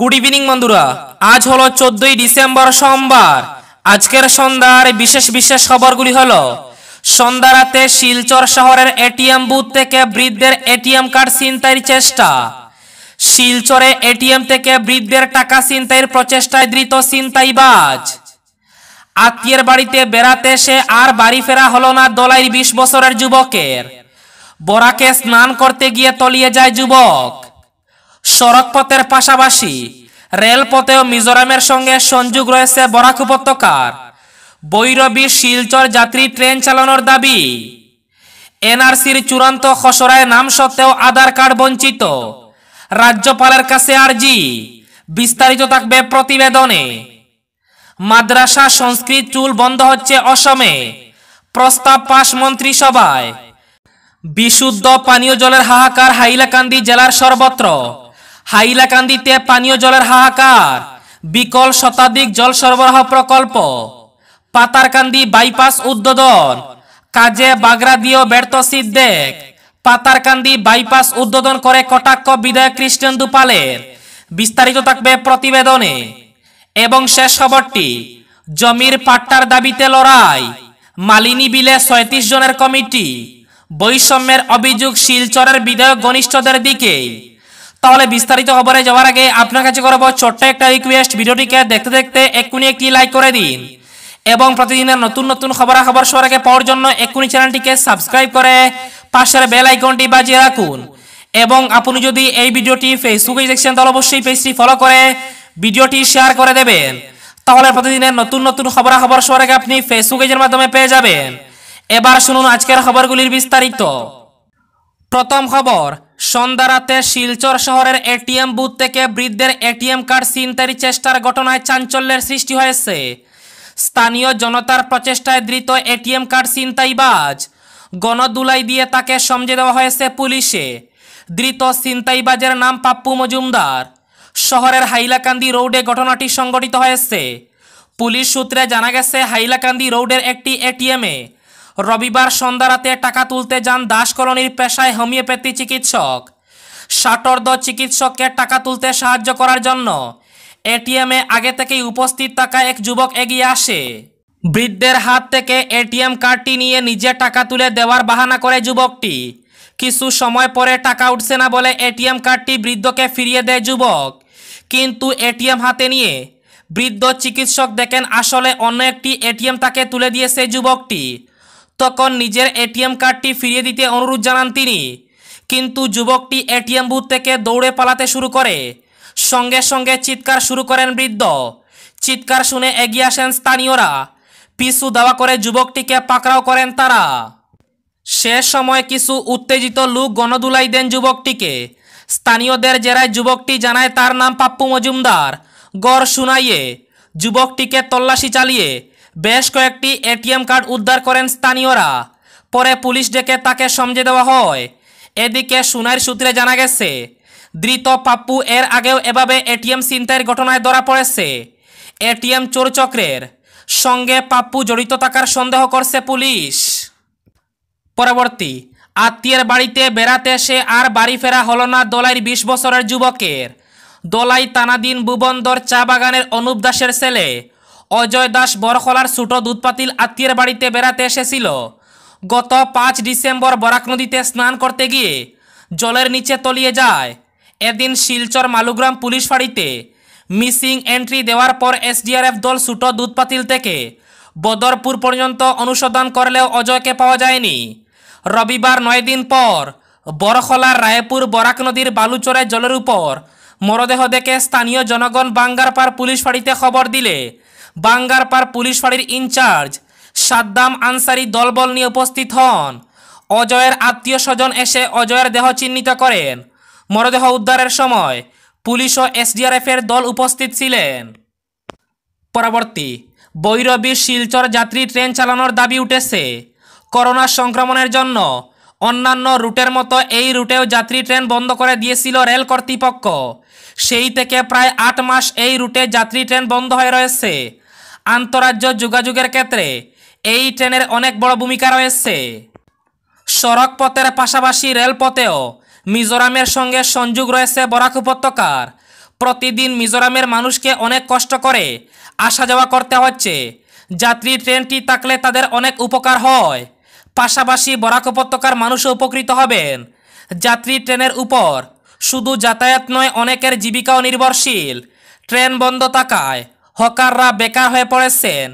good evening বন্ধুরা আজ হলো চোদ্দই ডিসেম্বর সোমবার আজকের সন্ধ্যার বিশেষ বিশেষ খবরগুলি হল সন্ধ্যা রাতে শিলচর শহরের এটিএম বুথ থেকে বৃদ্ধের এটিএম কার্ড ছিনতাইয়ের চেষ্টা শিলচরে এটিএম থেকে বৃদ্ধের টাকা ছিনতাইয়ের প্রচেষ্টায় ধৃত ছিনতাইবাজ আত্মীয়ের বাড়িতে বেড়াতে সে আর বাড়ি ফেরা হলো না দলাই বিশ বছরের যুবকের বরাকে স্নান করতে গিয়ে তলিয়ে যায় যুবক সড়কপথের পাশাপাশি রেলপথেও মিজোরামের সঙ্গে সংযোগ রয়েছে বরাক উপত্যকার বৈরবী শিলচর যাত্রী ট্রেন চালানোর দাবি এনআরসির চূড়ান্ত খসড়ায় নাম সত্ত্বেও আধার কার্ড বঞ্চিত রাজ্যপালের কাছে আরজি বিস্তারিত থাকবে প্রতিবেদনে মাদ্রাসা সংস্কৃত চুল বন্ধ হচ্ছে অসমে প্রস্তাব পাশ মন্ত্রিসভায় বিশুদ্ধ পানীয় জলের হাহাকার হাইলাকান্দি জেলার সর্বত্র হাইলাকান্দিতে পানীয় জলের হাহাকার বিকল শতাধিক জল সরবরাহ প্রকল্প পাতারকান্দি বাইপাস উদ্বোধন কাজে বাগরা দিয়েও ব্যর্থ সিদ্দেক পাতারকান্দি বাইপাস উদ্বোধন করে কটাক্ষ বিধায়ক কৃষ্ণ দুপালের বিস্তারিত থাকবে প্রতিবেদনে এবং শেষ খবরটি জমির পাট্টার দাবিতে লড়াই মালিনী বিলে ছয়ত্রিশ জনের কমিটি বৈষম্যের অভিযোগ শিলচরের বিধায়ক ঘনিষ্ঠদের দিকেই তাহলে বিস্তারিত খবরে যাওয়ার আগে আপনার কাছে করবো ছোট্ট একটা রিকোয়েস্ট ভিডিওটিকে দেখতে দেখতে এক্ষুনি একটি লাইক করে দিন এবং প্রতিদিনের নতুন নতুন খবরাখবর সবার আগে পাওয়ার জন্য এক্ষুনি চ্যানেলটিকে সাবস্ক্রাইব করে পাশের বেল আইকনটি বাজিয়ে রাখুন এবং আপনি যদি এই ভিডিওটি ফেসবুকে দেখছেন তাহলে অবশ্যই পেজটি ফলো করে ভিডিওটি শেয়ার করে দেবেন তাহলে প্রতিদিনের নতুন নতুন খবরাখবর সবার আগে আপনি ফেসবুকের মাধ্যমে পেয়ে যাবেন এবার শুনুন আজকের খবরগুলির বিস্তারিত প্রথম খবর সন্ধ্যারাতে শিলচর শহরের এটিএম বুথ থেকে বৃদ্ধের এটিএম কার্ড ছিনতারি চেষ্টার ঘটনায় চাঞ্চল্যের সৃষ্টি হয়েছে স্থানীয় জনতার প্রচেষ্টায় ধৃত এটিএম কার্ড ছিনতাইবাজ গণদুলাই দিয়ে তাকে সমঝে দেওয়া হয়েছে পুলিশে ধৃত ছিনতাইবাজের নাম পাপ্পু মজুমদার শহরের হাইলাকান্দি রোডে ঘটনাটি সংঘটিত হয়েছে পুলিশ সূত্রে জানা গেছে হাইলাকান্দি রোডের একটি এটিএমে রবিবার সন্ধ্যারাতে টাকা তুলতে যান দাস কলোনির পেশায় হোমিওপ্যাথি চিকিৎসক ষাটর্দ চিকিৎসককে টাকা তুলতে সাহায্য করার জন্য এটিএমে আগে থেকেই উপস্থিত থাকা এক যুবক এগিয়ে আসে বৃদ্ধের হাত থেকে এটিএম কার্ডটি নিয়ে নিজে টাকা তুলে দেওয়ার বাহানা করে যুবকটি কিছু সময় পরে টাকা উঠছে না বলে এটিএম কার্ডটি বৃদ্ধকে ফিরিয়ে দেয় যুবক কিন্তু এটিএম হাতে নিয়ে বৃদ্ধ চিকিৎসক দেখেন আসলে অন্য একটি এটিএম তাকে তুলে দিয়েছে যুবকটি তখন নিজের এটিএম কার্ডটি ফিরিয়ে দিতে অনুরোধ জানান তিনি কিন্তু যুবকটি এটিএম বুথ থেকে দৌড়ে পালাতে শুরু করে সঙ্গে সঙ্গে চিৎকার শুরু করেন বৃদ্ধ চিৎকার শুনে এগিয়ে আসেন স্থানীয়রা পিছু দাওয়া করে যুবকটিকে পাকড়াও করেন তারা সে সময় কিছু উত্তেজিত লোক গণদুলাই দেন যুবকটিকে স্থানীয়দের জেরায় যুবকটি জানায় তার নাম পাপ্পু মজুমদার গড় শুনাইয়ে যুবকটিকে তল্লাশি চালিয়ে বেশ কয়েকটি এটিএম কার্ড উদ্ধার করেন স্থানীয়রা পরে পুলিশ ডেকে তাকে সমঝে দেওয়া হয় এদিকে সোনার সূত্রে জানা গেছে ধৃত পাপ্পু এর আগেও এভাবে এটিএম ছিনতাইয়ের ঘটনায় ধরা পড়েছে এটিএম চোর চক্রের সঙ্গে পাপ্পু জড়িত থাকার সন্দেহ করছে পুলিশ পরবর্তী আত্মীয়ের বাড়িতে বেড়াতে সে আর বাড়ি ফেরা হল না দোলাইয়ের বিশ বছরের যুবকের দোলাই তানাদিন ভুবন্দর চা বাগানের অনুপ দাসের ছেলে অজয় দাস বরখলার ছোট দুধপাতিল আত্মীয়ের বাড়িতে বেড়াতে এসেছিল গত পাঁচ ডিসেম্বর বরাক নদীতে স্নান করতে গিয়ে জলের নিচে তলিয়ে যায় এদিন শিলচর মালুগ্রাম পুলিশ ফাঁড়িতে মিসিং এন্ট্রি দেওয়ার পর এসডিআরএফ দল ছোট দুধপাতিল থেকে বদরপুর পর্যন্ত অনুসন্ধান করলেও অজয়কে পাওয়া যায়নি রবিবার নয় দিন পর বরখলার রায়পুর বরাক নদীর বালুচরে জলের উপর মরদেহ দেখে স্থানীয় জনগণ বাঙ্গারপাড় পুলিশ ফাঁড়িতে খবর দিলে বাঙ্গারপাড় পুলিশ ফাঁড়ির ইনচার্জ সাদ্দাম আনসারি দলবল নিয়ে উপস্থিত হন অজয়ের আত্মীয় স্বজন এসে অজয়ের দেহ চিহ্নিত করেন মরদেহ উদ্ধারের সময় পুলিশ ও এসডিআরএফের দল উপস্থিত ছিলেন পরবর্তী বৈরবী শিলচর যাত্রী ট্রেন চালানোর দাবি উঠেছে করোনা সংক্রমণের জন্য অন্যান্য রুটের মতো এই রুটেও যাত্রী ট্রেন বন্ধ করে দিয়েছিল রেল কর্তৃপক্ষ সেই থেকে প্রায় আট মাস এই রুটে যাত্রী ট্রেন বন্ধ হয়ে রয়েছে আন্তরাজ্য যোগাযোগের ক্ষেত্রে এই ট্রেনের অনেক বড় ভূমিকা রয়েছে সড়ক পথের পাশাপাশি রেলপথেও মিজোরামের সঙ্গে সংযোগ রয়েছে বরাক উপত্যকার প্রতিদিন মিজোরামের মানুষকে অনেক কষ্ট করে আসা যাওয়া করতে হচ্ছে যাত্রী ট্রেনটি থাকলে তাদের অনেক উপকার হয় পাশাপাশি বরাক উপত্যকার মানুষও উপকৃত হবেন যাত্রী ট্রেনের উপর শুধু যাতায়াত নয় অনেকের জীবিকাও নির্ভরশীল ট্রেন বন্ধ থাকায় হকাররা বেকার হয়ে পড়েছেন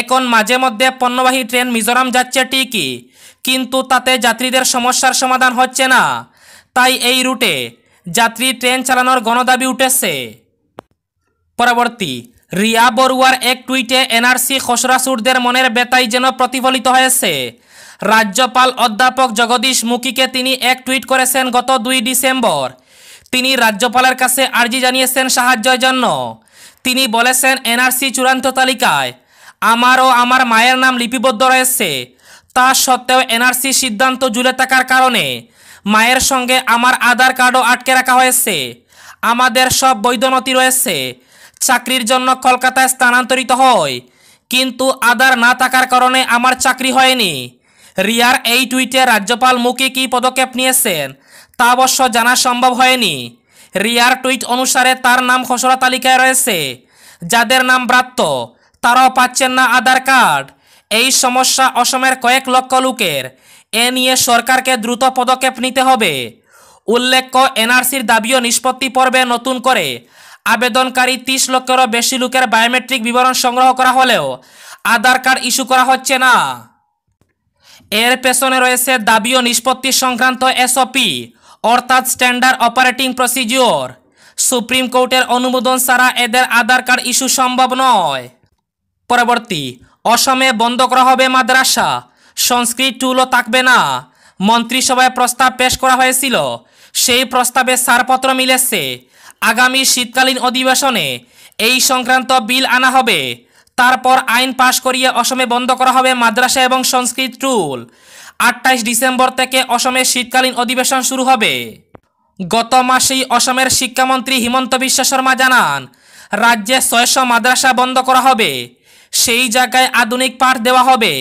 এখন মাঝে মধ্যে পণ্যবাহী ট্রেন মিজোরাম যাচ্ছে ঠিকই কিন্তু তাতে যাত্রীদের সমস্যার সমাধান হচ্ছে না তাই এই রুটে যাত্রী ট্রেন চালানোর গণদাবি উঠেছে পরবর্তী রিয়া বড়ুয়ার এক টুইটে এনআরসি খসড়াসুরদের মনের বেতাই যেন প্রতিফলিত হয়েছে রাজ্যপাল অধ্যাপক জগদীশ মুখীকে তিনি এক টুইট করেছেন গত দুই ডিসেম্বর তিনি রাজ্যপালের কাছে আর্জি জানিয়েছেন সাহায্যের জন্য তিনি বলেছেন এনআরসি চূড়ান্ত তালিকায় আমার ও আমার মায়ের নাম লিপিবদ্ধ রয়েছে তা সত্ত্বেও এনআরসি সিদ্ধান্ত জুলে থাকার কারণে মায়ের সঙ্গে আমার আধার কার্ডও আটকে রাখা হয়েছে আমাদের সব বৈধনতি রয়েছে চাকরির জন্য কলকাতায় স্থানান্তরিত হয় কিন্তু আধার না থাকার কারণে আমার চাকরি হয়নি রিয়ার এই টুইটে রাজ্যপাল মুখে কী পদক্ষেপ নিয়েছেন তা অবশ্য জানা সম্ভব হয়নি রিয়ার টুইট অনুসারে তার নাম খসড়া তালিকায় রয়েছে যাদের নাম ব্রাত্য তারাও পাচ্ছেন না আধার কার্ড এই সমস্যা অসমের কয়েক লক্ষ লোকের এ নিয়ে সরকারকে দ্রুত পদক্ষেপ নিতে হবে উল্লেখ্য এনআরসির দাবিও নিষ্পত্তি পর্বে নতুন করে আবেদনকারী ত্রিশ লক্ষেরও বেশি লোকের বায়োমেট্রিক বিবরণ সংগ্রহ করা হলেও আধার কার্ড ইস্যু করা হচ্ছে না এর পেছনে রয়েছে দাবিও নিষ্পত্তি সংক্রান্ত এসওপি অর্থাৎ স্ট্যান্ডার্ড অপারেটিং প্রসিডিওর সুপ্রিম কোর্টের অনুমোদন ছাড়া এদের আধার কার্ড ইস্যু সম্ভব নয় পরবর্তী অসমে বন্ধ করা হবে মাদ্রাসা সংস্কৃত টুলও থাকবে না মন্ত্রিসভায় প্রস্তাব পেশ করা হয়েছিল সেই প্রস্তাবে ছাড়পত্র মিলেছে আগামী শীতকালীন অধিবেশনে এই সংক্রান্ত বিল আনা হবে তারপর আইন পাশ করিয়ে অসমে বন্ধ করা হবে মাদ্রাসা এবং সংস্কৃত টুল আটাইশ ডিসেম্বর থেকে অসমের শীতকালীন অধিবেশন শুরু হবে গত মাসেই অসমের শিক্ষামন্ত্রী হিমন্ত বিশ্ব শর্মা জানান রাজ্যে ছয়শো মাদ্রাসা বন্ধ করা হবে সেই জায়গায় আধুনিক পাঠ দেওয়া হবে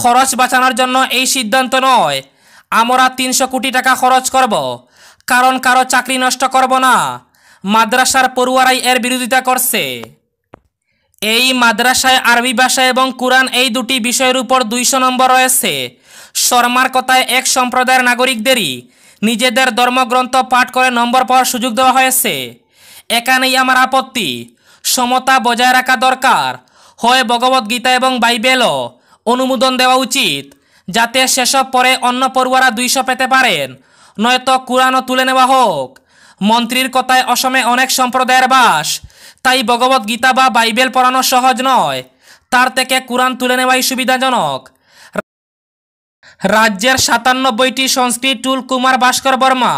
খরচ বাঁচানোর জন্য এই সিদ্ধান্ত নয় আমরা তিনশো কোটি টাকা খরচ করব কারণ কারো চাকরি নষ্ট করব না মাদ্রাসার পড়ুয়ারাই এর বিরোধিতা করছে এই মাদ্রাসায় আরবি ভাষা এবং কোরআন এই দুটি বিষয়ের উপর দুইশো নম্বর রয়েছে শর্মার কথায় এক সম্প্রদায়ের নাগরিকদেরই নিজেদের ধর্মগ্রন্থ পাঠ করে নম্বর পাওয়ার সুযোগ দেওয়া হয়েছে এখানেই আমার আপত্তি সমতা বজায় রাখা দরকার হয় ভগবদ্গীতা এবং বাইবেলও অনুমোদন দেওয়া উচিত যাতে সেসব পরে অন্য পড়ুয়ারা দুইশো পেতে পারেন নয়তো কোরআনও তুলে নেওয়া হোক মন্ত্রীর কথায় অসমে অনেক সম্প্রদায়ের বাস তাই ভগবদ্গীতা বা বাইবেল পড়ানো সহজ নয় তার থেকে কোরআন তুলে নেওয়াই সুবিধাজনক রাজ্যের সাতানব্বইটি সংস্কৃত টুল কুমার ভাস্কর বর্মা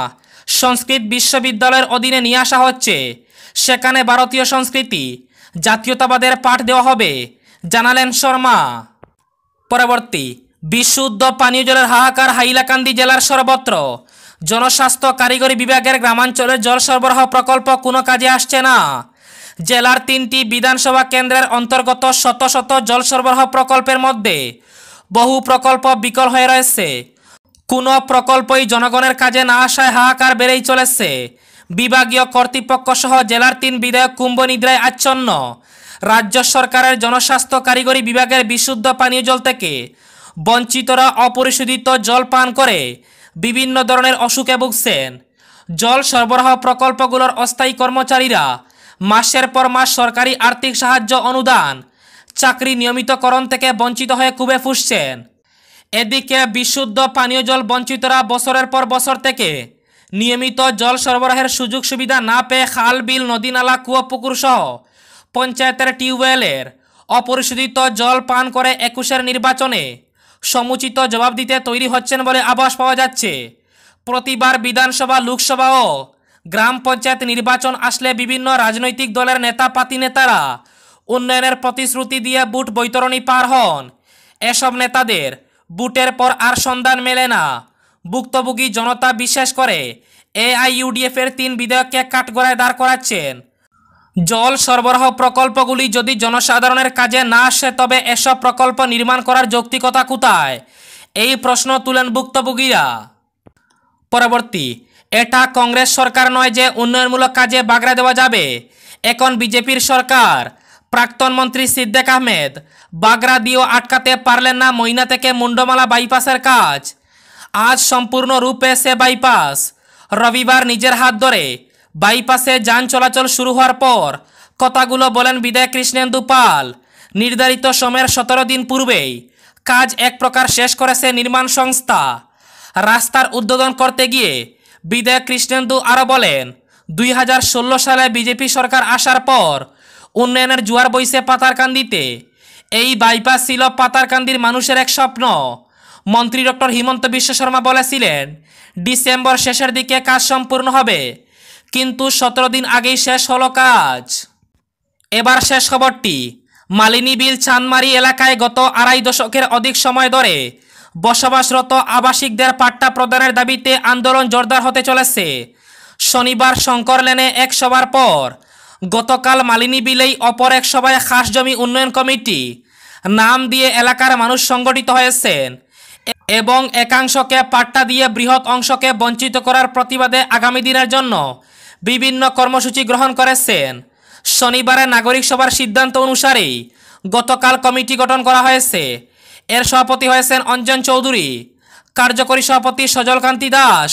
সংস্কৃত বিশ্ববিদ্যালয়ের অধীনে নিয়ে আসা হচ্ছে সেখানে ভারতীয় সংস্কৃতি জাতীয়তাবাদের পাঠ দেওয়া হবে জানালেন শর্মা পরবর্তী বিশুদ্ধ পানীয় জলের হাহাকার হাইলাকান্দি জেলার সর্বত্র জনস্বাস্থ্য কারিগরি বিভাগের গ্রামাঞ্চলে জল সরবরাহ প্রকল্প কোনো কাজে আসছে না জেলার তিনটি বিধানসভা কেন্দ্রের অন্তর্গত শত শত জল সরবরাহ প্রকল্পের মধ্যে বহু প্রকল্প বিকল হয়ে রয়েছে কোনো প্রকল্পই জনগণের কাজে না আসায় হাহাকার বেড়েই চলেছে বিভাগীয় কর্তৃপক্ষ সহ জেলার তিন বিধায়ক কুম্ভ নিদ্রায় আচ্ছন্ন রাজ্য সরকারের জনস্বাস্থ্য কারিগরি বিভাগের বিশুদ্ধ পানীয় জল থেকে বঞ্চিতরা অপরিশোধিত জল পান করে বিভিন্ন ধরনের অসুখে ভুগছেন জল সরবরাহ প্রকল্পগুলোর অস্থায়ী কর্মচারীরা মাসের পর মাস সরকারি আর্থিক সাহায্য অনুদান চাকরি নিয়মিতকরণ থেকে বঞ্চিত হয়ে কুবে ফুসছেন এদিকে বিশুদ্ধ পানীয় জল বঞ্চিতরা বছরের পর বছর থেকে নিয়মিত জল সরবরাহের সুযোগ সুবিধা না পেয়ে খাল বিল নদী নালা কুয়া পুকুর সহ পঞ্চায়েতের টিউবওয়েলের অপরিশোধিত জল পান করে একুশের নির্বাচনে সমুচিত জবাব দিতে তৈরি হচ্ছেন বলে আভাস পাওয়া যাচ্ছে প্রতিবার বিধানসভা লোকসভা ও গ্রাম পঞ্চায়েত নির্বাচন আসলে বিভিন্ন রাজনৈতিক দলের নেতা পাতি নেতারা উন্নয়নের প্রতিশ্রুতি দিয়ে বুট বৈতরণী পার হন এসব নেতাদের বুটের পর আর সন্ধান মেলে না ভুক্তভোগী জনতা বিশেষ করে এআইইউডিএফের তিন বিধায়ককে কাঠগড়ায় দাঁড় করাচ্ছেন জল সরবরাহ প্রকল্পগুলি যদি জনসাধারণের কাজে না আসে তবে এসব প্রকল্প নির্মাণ করার যৌক্তিকতা কোথায় এই প্রশ্ন তুলেন ভুক্তভোগীরা পরবর্তী এটা কংগ্রেস সরকার নয় যে উন্নয়নমূলক কাজে বাগড়া দেওয়া যাবে এখন বিজেপির সরকার প্রাক্তন মন্ত্রী সিদ্দেক আহমেদ বাগরা দিয়েও আটকাতে পারলেন না ময়না থেকে মুন্ডমালা বাইপাসের কাজ আজ সম্পূর্ণরূপে সে বাইপাস রবিবার নিজের হাত ধরে বাইপাসে যান চলাচল শুরু হওয়ার পর কথাগুলো বলেন বিদায় কৃষ্ণেন্দু পাল নির্ধারিত সময়ের সতেরো দিন পূর্বেই কাজ এক প্রকার শেষ করেছে নির্মাণ সংস্থা রাস্তার উদ্বোধন করতে গিয়ে বিদায় কৃষ্ণেন্দু আরও বলেন দুই সালে বিজেপি সরকার আসার পর উন্নয়নের জোয়ার বইছে পাতারকান্দিতে এই বাইপাস ছিল পাতারকান্দির মানুষের এক স্বপ্ন মন্ত্রী ডক্টর হিমন্ত বিশ্ব শর্মা বলেছিলেন ডিসেম্বর শেষের দিকে কাজ সম্পূর্ণ হবে কিন্তু সতেরো দিন আগেই শেষ হলো কাজ এবার শেষ খবরটি মালিনী বিল চানমারি এলাকায় গত আড়াই দশকের অধিক সময় ধরে বসবাসরত আবাসিকদের পাট্টা প্রদানের দাবিতে আন্দোলন জোরদার হতে চলেছে শনিবার শঙ্কর লেনে এক সভার পর গতকাল মালিনী বিলেই অপর এক সভায় খাস জমি উন্নয়ন কমিটি নাম দিয়ে এলাকার মানুষ সংগঠিত হয়েছেন এবং একাংশকে পাট্টা দিয়ে বৃহৎ অংশকে বঞ্চিত করার প্রতিবাদে আগামী দিনের জন্য বিভিন্ন কর্মসূচি গ্রহণ করেছেন শনিবারে নাগরিক সভার সিদ্ধান্ত অনুসারে গতকাল কমিটি গঠন করা হয়েছে এর সভাপতি হয়েছেন অঞ্জন চৌধুরী কার্যকরী সভাপতি সজলকান্তি দাস